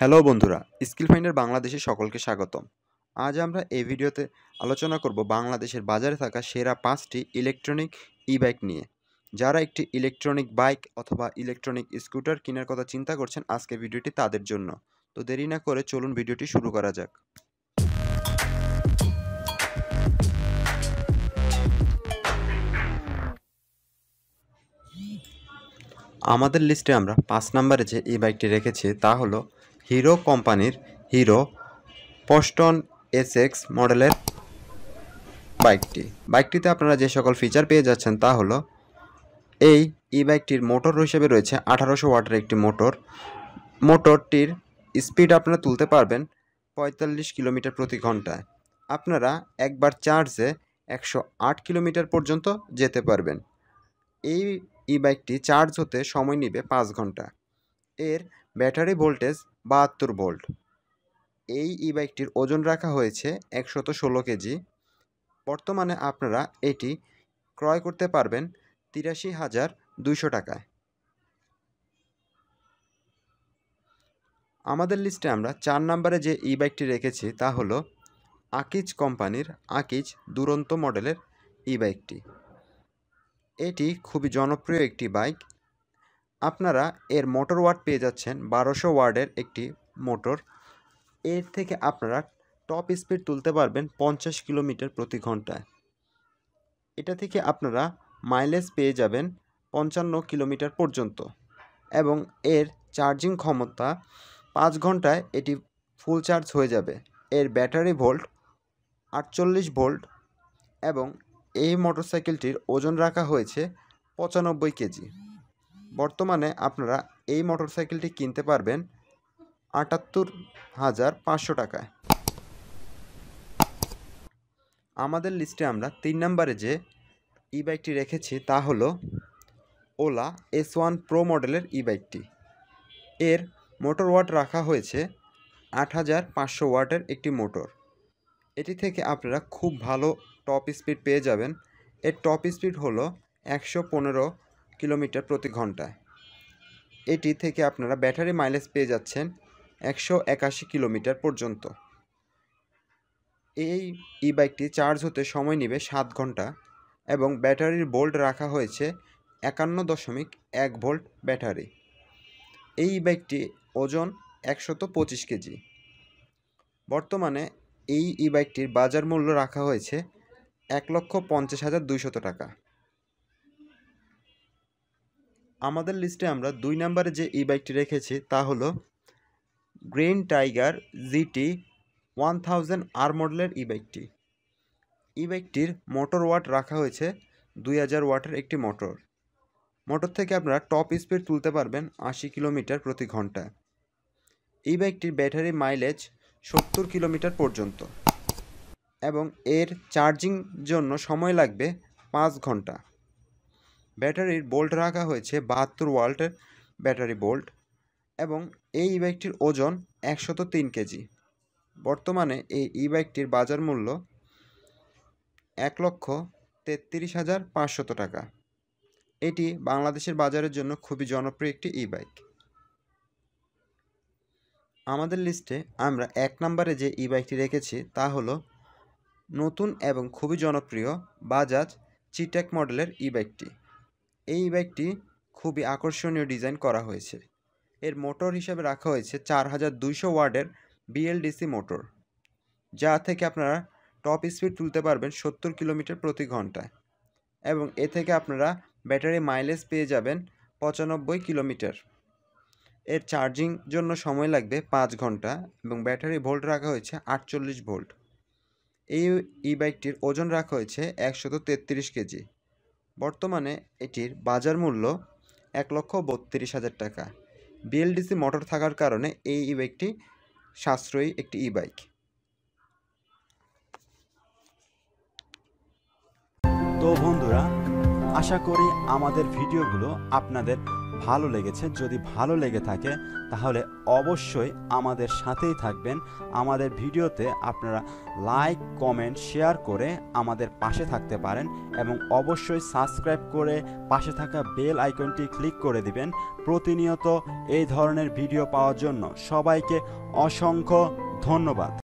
hello বন্ধুরা skill finder বাংলাদেশে সকলকে স্বাগতম আজ আমরা এই ভিডিওতে আলোচনা করব বাংলাদেশের বাজারে থাকা সেরা পাঁচটি ইলেকট্রনিক ই বাইক নিয়ে যারা একটি ইলেকট্রনিক বাইক অথবা ইলেকট্রনিক স্কুটার কেনার কথা চিন্তা করছেন আজকে ভিডিওটি তাদের জন্য তো দেরি না করে চলুন ভিডিওটি শুরু করা যাক আমাদের লিস্টে আমরা পাঁচ নাম্বারে যে ই বাইকটি রেখেছি তা হলো হিরো কোম্পানির হিরো পস্টন এসএক্স মডেলের বাইকটি বাইকটিতে আপনারা যে সকল ফিচার পেয়ে যাচ্ছেন তা হলো এই ই বাইকটির মোটর হিসেবে রয়েছে আঠারোশো ওয়াটের একটি মোটর মোটরটির স্পিড আপনারা তুলতে পারবেন পঁয়তাল্লিশ কিলোমিটার প্রতি ঘন্টায় আপনারা একবার চার্জে একশো আট কিলোমিটার পর্যন্ত যেতে পারবেন এই ই বাইকটি চার্জ হতে সময় নেবে পাঁচ ঘন্টা এর ব্যাটারি ভোল্টেজ বাহাত্তর ভোল্ট এই ই বাইকটির ওজন রাখা হয়েছে একশত ষোলো কেজি বর্তমানে আপনারা এটি ক্রয় করতে পারবেন তিরাশি হাজার দুইশো টাকায় আমাদের লিস্টে আমরা চার নম্বরে যে ই বাইকটি রেখেছি তা হলো আকিজ কোম্পানির আকিজ দুরন্ত মডেলের ই বাইকটি এটি খুবই জনপ্রিয় একটি বাইক আপনারা এর মোটর ওয়ার্ড পেয়ে যাচ্ছেন বারোশো ওয়ার্ডের একটি মোটর এর থেকে আপনারা টপ স্পিড তুলতে পারবেন পঞ্চাশ কিলোমিটার প্রতি ঘন্টায় এটা থেকে আপনারা মাইলেজ পেয়ে যাবেন পঞ্চান্ন কিলোমিটার পর্যন্ত এবং এর চার্জিং ক্ষমতা পাঁচ ঘন্টায় এটি ফুল চার্জ হয়ে যাবে এর ব্যাটারি ভোল্ট আটচল্লিশ ভোল্ট এবং এই মোটরসাইকেলটির ওজন রাখা হয়েছে পঁচানব্বই কেজি বর্তমানে আপনারা এই মোটরসাইকেলটি কিনতে পারবেন আটাত্তর হাজার পাঁচশো টাকায় আমাদের লিস্টে আমরা তিন নম্বরে যে ই বাইকটি রেখেছি তা হলো ওলা এস ওয়ান প্রো মডেলের ই বাইকটি এর মোটর ওয়াট রাখা হয়েছে আট হাজার পাঁচশো ওয়াটের একটি মোটর এটি থেকে আপনারা খুব ভালো টপ স্পিড পেয়ে যাবেন এর টপ স্পিড হলো একশো পনেরো কিলোমিটার প্রতি ঘন্টায় এটি থেকে আপনারা ব্যাটারি মাইলেজ পেয়ে যাচ্ছেন একশো একাশি কিলোমিটার পর্যন্ত এই ই বাইকটি চার্জ হতে সময় নেবে সাত ঘন্টা এবং ব্যাটারির ভোল্ট রাখা হয়েছে একান্ন দশমিক এক ভোল্ট ব্যাটারি এই বাইকটি ওজন একশত পঁচিশ কেজি বর্তমানে এই ই বাইকটির বাজার মূল্য রাখা হয়েছে এক লক্ষ পঞ্চাশ হাজার দুইশত টাকা আমাদের লিস্টে আমরা দুই নাম্বারে যে ই বাইকটি রেখেছি তা হলো green tiger GT one thousand আর মডেলের ই বাইকটি ই বাইকটির মোটর ওয়াট রাখা হয়েছে দুই হাজার ওয়াটের একটি মোটর মোটর থেকে আপনারা টপ স্পিড তুলতে পারবেন আশি কিলোমিটার প্রতি ঘন্টা এই বাইকটির ব্যাটারি মাইলেজ সত্তর কিলোমিটার পর্যন্ত এবং এর চার্জিং জন্য সময় লাগবে পাঁচ ঘন্টা ব্যাটারির বোল্ট রাখা হয়েছে বাহাত্তর ওয়াল্টের ব্যাটারি বোল্ট এবং এই ই বাইকটির ওজন একশত তিন কেজি বর্তমানে এই ই বাইকটির বাজার মূল্য এক লক্ষ তেত্রিশ হাজার পাঁচশত টাকা এটি বাংলাদেশের বাজারের জন্য খুবই জনপ্রিয় একটি ই বাইক আমাদের লিস্টে আমরা এক নম্বরে যে ই বাইকটি রেখেছি তা হলো নতুন এবং খুবই জনপ্রিয় বাজাজ চিটেক মডেলের ই বাইকটি এই বাইকটি খুবই আকর্ষণীয় ডিজাইন করা হয়েছে এর মোটর হিসাবে রাখা হয়েছে চার হাজার দুইশো ওয়ার্ডের বিএলডিসি মোটর যা থেকে আপনারা টপ স্পিড তুলতে পারবেন সত্তর কিলোমিটার প্রতি ঘন্টায় এবং এ থেকে আপনারা ব্যাটারি মাইলেজ পেয়ে যাবেন পঁচানব্বই কিলোমিটার এর চার্জিং জন্য সময় লাগবে পাঁচ ঘন্টা এবং ব্যাটারি ভোল্ট রাখা হয়েছে আটচল্লিশ ভোল্ট এই ই বাইকটির ওজন রাখা হয়েছে একশত তেত্রিশ কেজি বর্তমানে এটির বাজার মূল্য এক লক্ষ বত্রিশ হাজার টাকা বিএলডিসি মোটর থাকার কারণে এই ই বাইকটি সাশ্রয়ী একটি ই বাইক তো বন্ধুরা আশা করি আমাদের ভিডিওগুলো আপনাদের ভালো লেগেছে যদি ভালো লেগে থাকে তাহলে অবশ্যই আমাদের সাথেই থাকবেন আমাদের ভিডিওতে আপনারা লাইক কমেন্ট শেয়ার করে আমাদের পাশে থাকতে পারেন এবং অবশ্যই সাবস্ক্রাইব করে পাশে থাকা বেল আইকনটি ক্লিক করে দিবেন প্রতিনিয়ত এই ধরনের ভিডিও পাওয়ার জন্য সবাইকে অসংখ্য ধন্যবাদ